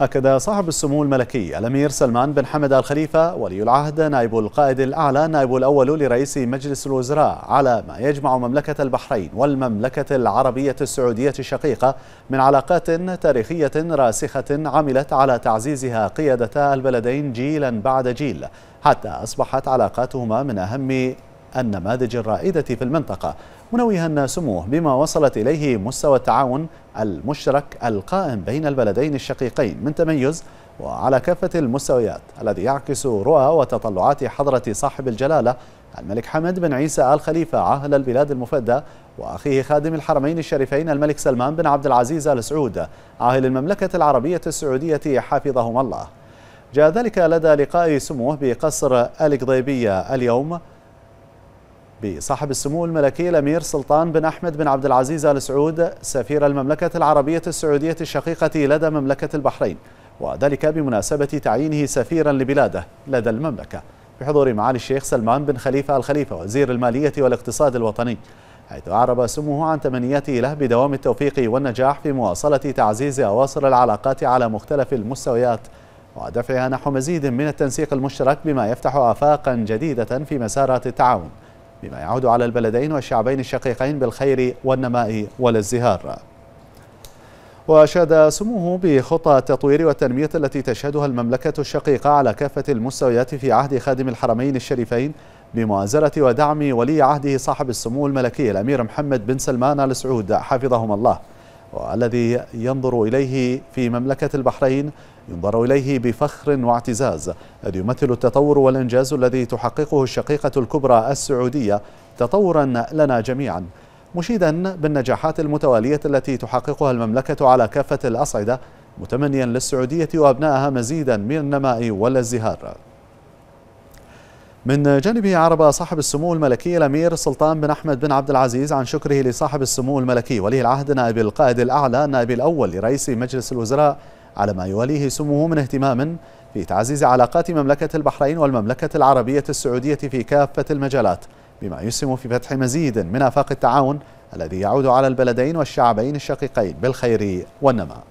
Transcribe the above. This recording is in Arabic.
أكد صاحب السمو الملكي الأمير سلمان بن حمد الخليفة ولي العهد نائب القائد الأعلى نائب الأول لرئيس مجلس الوزراء على ما يجمع مملكة البحرين والمملكة العربية السعودية الشقيقة من علاقات تاريخية راسخة عملت على تعزيزها قيادة البلدين جيلا بعد جيل حتى أصبحت علاقاتهما من أهم النماذج الرائدة في المنطقة منوها سموه بما وصلت إليه مستوى التعاون المشترك القائم بين البلدين الشقيقين من تميز وعلى كافة المستويات الذي يعكس رؤى وتطلعات حضرة صاحب الجلالة الملك حمد بن عيسى آل خليفة عاهل البلاد المفدى وأخيه خادم الحرمين الشريفين الملك سلمان بن عبد العزيز آل سعود عاهل المملكة العربية السعودية حفظهما الله جاء ذلك لدى لقاء سموه بقصر القضيبية اليوم بصاحب السمو الملكي الأمير سلطان بن أحمد بن عبد العزيز آل سعود سفير المملكة العربية السعودية الشقيقة لدى مملكة البحرين وذلك بمناسبة تعيينه سفيرا لبلاده لدى المملكة بحضور معالي الشيخ سلمان بن خليفة الخليفة وزير المالية والاقتصاد الوطني حيث أعرب سموه عن تمنياته له بدوام التوفيق والنجاح في مواصلة تعزيز أواصر العلاقات على مختلف المستويات ودفعها نحو مزيد من التنسيق المشترك بما يفتح آفاقا جديدة في مسارات التعاون بما يعود على البلدين والشعبين الشقيقين بالخير والنماء والازدهار وأشاد سموه بخطى التطوير والتنمية التي تشهدها المملكة الشقيقة على كافة المستويات في عهد خادم الحرمين الشريفين بمؤازرة ودعم ولي عهده صاحب السمو الملكي الأمير محمد بن سلمان آل سعود حفظهما الله والذي ينظر إليه في مملكة البحرين ينظر إليه بفخر واعتزاز الذي يمثل التطور والإنجاز الذي تحققه الشقيقة الكبرى السعودية تطورا لنا جميعا مشيدا بالنجاحات المتوالية التي تحققها المملكة على كافة الأصعدة متمنيا للسعودية وأبنائها مزيدا من النماء والازدهار من جانبه عرب صاحب السمو الملكي الامير سلطان بن احمد بن عبد العزيز عن شكره لصاحب السمو الملكي ولي العهد نائب القائد الاعلى النائب الاول لرئيس مجلس الوزراء على ما يواليه سموه من اهتمام في تعزيز علاقات مملكه البحرين والمملكه العربيه السعوديه في كافه المجالات بما يسهم في فتح مزيد من افاق التعاون الذي يعود على البلدين والشعبين الشقيقين بالخير والنماء